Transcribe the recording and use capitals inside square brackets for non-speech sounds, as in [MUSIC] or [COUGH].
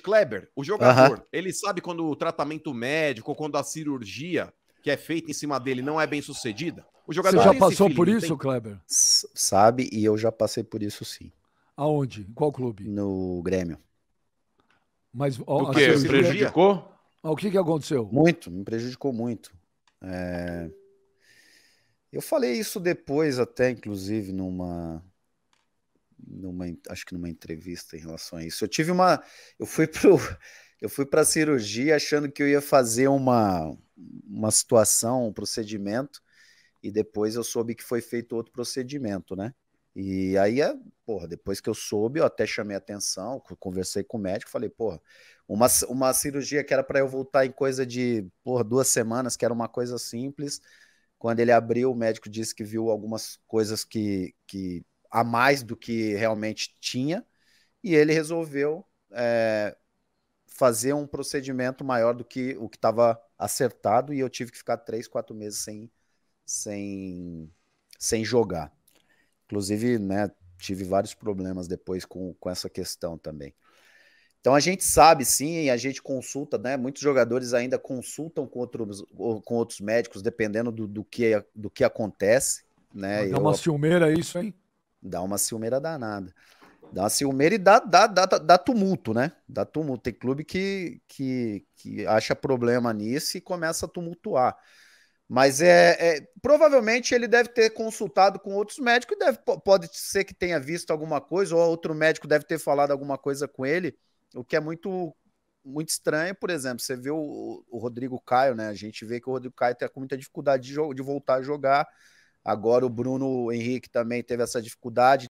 Kleber, o jogador, uh -huh. ele sabe quando o tratamento médico, quando a cirurgia que é feita em cima dele não é bem sucedida? O jogador Você já passou por isso, tem... Kleber? S sabe, e eu já passei por isso sim. Aonde? qual clube? No Grêmio. Mas ó, o que? Me Prejudicou? Ah, o que, que aconteceu? Muito, me prejudicou muito. É... Eu falei isso depois, até, inclusive, numa, numa, acho que numa entrevista em relação a isso. Eu tive uma, eu fui [LAUGHS] pro, eu fui para cirurgia achando que eu ia fazer uma, uma situação, um procedimento, e depois eu soube que foi feito outro procedimento, né? E aí, é, porra, depois que eu soube, eu até chamei atenção, conversei com o médico, falei, porra, uma, uma cirurgia que era para eu voltar em coisa de, porra, duas semanas, que era uma coisa simples. Quando ele abriu, o médico disse que viu algumas coisas que, que a mais do que realmente tinha, e ele resolveu é, fazer um procedimento maior do que o que estava acertado, e eu tive que ficar três, quatro meses sem, sem, sem jogar. Inclusive, né, tive vários problemas depois com, com essa questão também. Então a gente sabe sim, a gente consulta, né? Muitos jogadores ainda consultam com outros, com outros médicos, dependendo do, do, que, do que acontece. Né? É uma eu... ciumeira isso, hein? Dá uma ciumeira danada. Dá uma ciumeira e dá, dá, dá, dá tumulto, né? Dá tumulto. Tem clube que, que, que acha problema nisso e começa a tumultuar. Mas é, é, provavelmente ele deve ter consultado com outros médicos, deve, pode ser que tenha visto alguma coisa, ou outro médico deve ter falado alguma coisa com ele, o que é muito muito estranho, por exemplo, você vê o, o Rodrigo Caio, né? A gente vê que o Rodrigo Caio está com muita dificuldade de, de voltar a jogar Agora o Bruno Henrique também teve essa dificuldade,